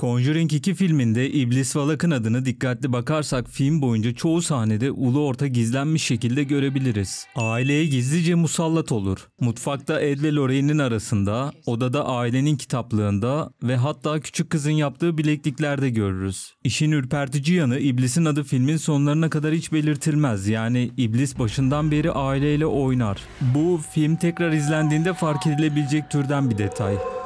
Conjuring 2 filminde İblis Valak'ın adını dikkatli bakarsak film boyunca çoğu sahnede ulu orta gizlenmiş şekilde görebiliriz. Aileye gizlice musallat olur. Mutfakta Ed ve Lorraine'in arasında, odada ailenin kitaplığında ve hatta küçük kızın yaptığı bilekliklerde görürüz. İşin ürpertici yanı İblis'in adı filmin sonlarına kadar hiç belirtilmez. Yani İblis başından beri aileyle oynar. Bu film tekrar izlendiğinde fark edilebilecek türden bir detay.